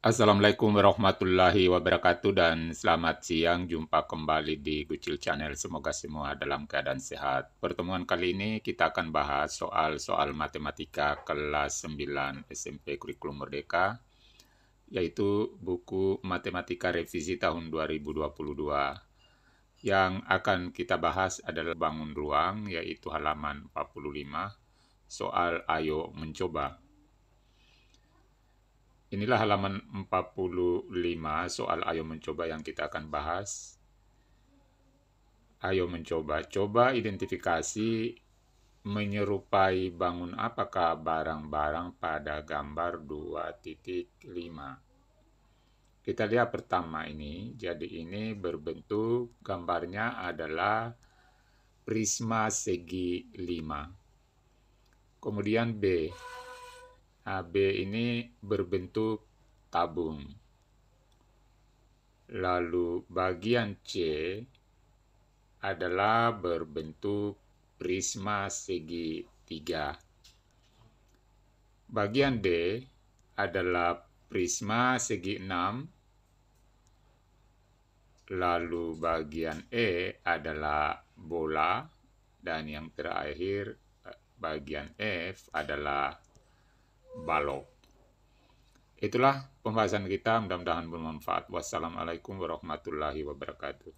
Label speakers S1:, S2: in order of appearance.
S1: Assalamualaikum warahmatullahi wabarakatuh dan selamat siang jumpa kembali di Gucil Channel semoga semua dalam keadaan sehat pertemuan kali ini kita akan bahas soal-soal matematika kelas 9 SMP Kurikulum Merdeka yaitu buku Matematika Revisi tahun 2022 yang akan kita bahas adalah bangun ruang yaitu halaman 45 soal ayo mencoba Inilah halaman 45 soal ayo mencoba yang kita akan bahas. Ayo mencoba. Coba identifikasi menyerupai bangun apakah barang-barang pada gambar 2.5. Kita lihat pertama ini. Jadi ini berbentuk gambarnya adalah prisma segi 5. Kemudian B AB ini berbentuk tabung. Lalu bagian C adalah berbentuk prisma segi tiga. Bagian D adalah prisma segi enam. Lalu bagian E adalah bola. Dan yang terakhir eh, bagian F adalah balok. Itulah pembahasan kita, mudah-mudahan bermanfaat. Wassalamualaikum warahmatullahi wabarakatuh.